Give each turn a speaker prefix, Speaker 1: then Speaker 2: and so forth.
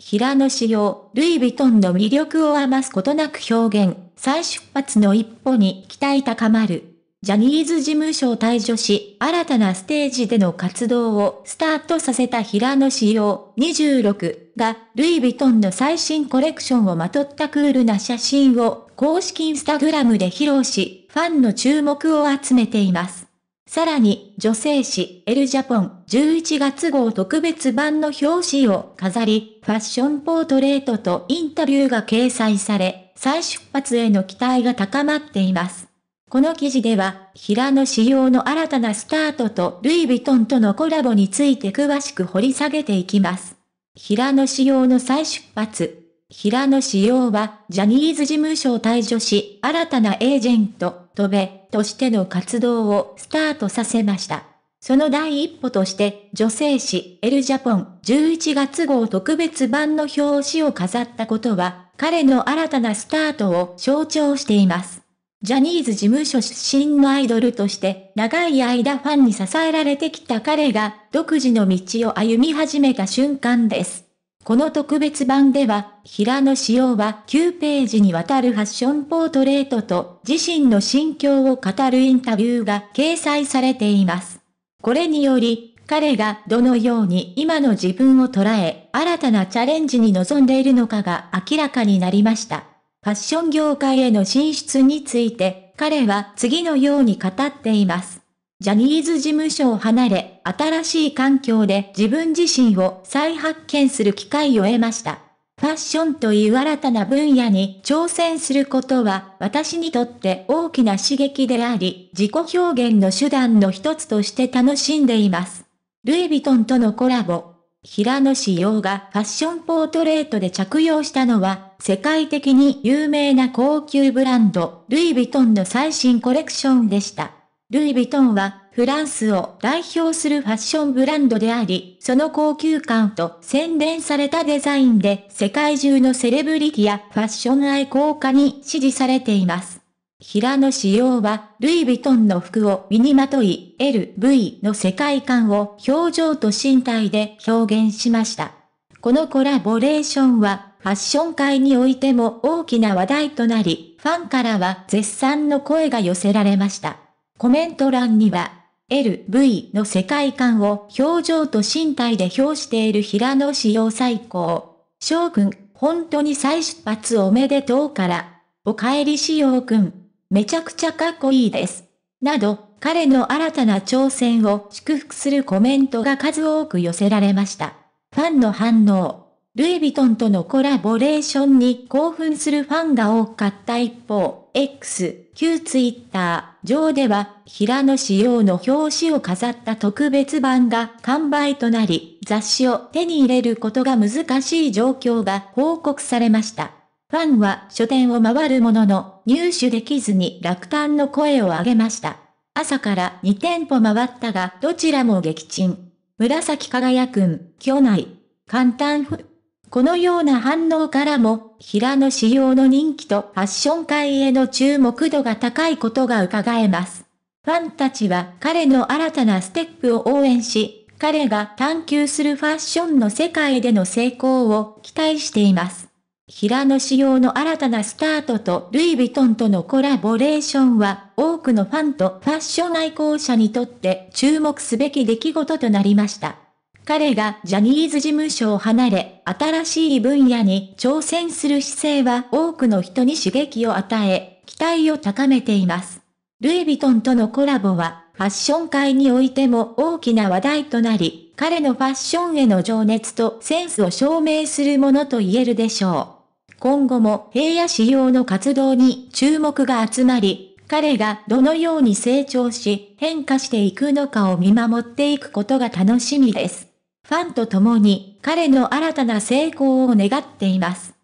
Speaker 1: 平野紫耀、ルイ・ヴィトンの魅力を余すことなく表現、再出発の一歩に期待高まる。ジャニーズ事務所を退場し、新たなステージでの活動をスタートさせた平野紫耀26が、ルイ・ヴィトンの最新コレクションをまとったクールな写真を公式インスタグラムで披露し、ファンの注目を集めています。さらに、女性誌、エルジャポン、11月号特別版の表紙を飾り、ファッションポートレートとインタビューが掲載され、再出発への期待が高まっています。この記事では、平野仕様の新たなスタートとルイ・ヴィトンとのコラボについて詳しく掘り下げていきます。平野仕様の再出発、平野紫耀は、ジャニーズ事務所を退場し、新たなエージェント、飛べ、としての活動をスタートさせました。その第一歩として、女性誌、エルジャポン、11月号特別版の表紙を飾ったことは、彼の新たなスタートを象徴しています。ジャニーズ事務所出身のアイドルとして、長い間ファンに支えられてきた彼が、独自の道を歩み始めた瞬間です。この特別版では、平野紫耀は9ページにわたるファッションポートレートと自身の心境を語るインタビューが掲載されています。これにより、彼がどのように今の自分を捉え、新たなチャレンジに臨んでいるのかが明らかになりました。ファッション業界への進出について、彼は次のように語っています。ジャニーズ事務所を離れ、新しい環境で自分自身を再発見する機会を得ました。ファッションという新たな分野に挑戦することは、私にとって大きな刺激であり、自己表現の手段の一つとして楽しんでいます。ルイ・ヴィトンとのコラボ。平野志陽がファッションポートレートで着用したのは、世界的に有名な高級ブランド、ルイ・ヴィトンの最新コレクションでした。ルイ・ヴィトンはフランスを代表するファッションブランドであり、その高級感と洗練されたデザインで世界中のセレブリティやファッション愛好家に支持されています。平野紫耀は、ルイ・ヴィトンの服を身にまとい、LV の世界観を表情と身体で表現しました。このコラボレーションは、ファッション界においても大きな話題となり、ファンからは絶賛の声が寄せられました。コメント欄には、LV の世界観を表情と身体で表している平野志耀最高。翔くん、本当に再出発おめでとうから。お帰り志うくん。めちゃくちゃかっこいいです。など、彼の新たな挑戦を祝福するコメントが数多く寄せられました。ファンの反応。ルイ・ヴィトンとのコラボレーションに興奮するファンが多かった一方、X、旧ツイッター上では、平野仕様の表紙を飾った特別版が完売となり、雑誌を手に入れることが難しい状況が報告されました。ファンは書店を回るものの、入手できずに落胆の声を上げました。朝から2店舗回ったが、どちらも撃沈。紫輝くん、去内。簡単このような反応からも、平野仕様の人気とファッション界への注目度が高いことが伺えます。ファンたちは彼の新たなステップを応援し、彼が探求するファッションの世界での成功を期待しています。平野仕様の新たなスタートとルイ・ヴィトンとのコラボレーションは多くのファンとファッション愛好者にとって注目すべき出来事となりました。彼がジャニーズ事務所を離れ、新しい分野に挑戦する姿勢は多くの人に刺激を与え、期待を高めています。ルイ・ヴィトンとのコラボは、ファッション界においても大きな話題となり、彼のファッションへの情熱とセンスを証明するものと言えるでしょう。今後も平野仕様の活動に注目が集まり、彼がどのように成長し変化していくのかを見守っていくことが楽しみです。ファンと共に彼の新たな成功を願っています。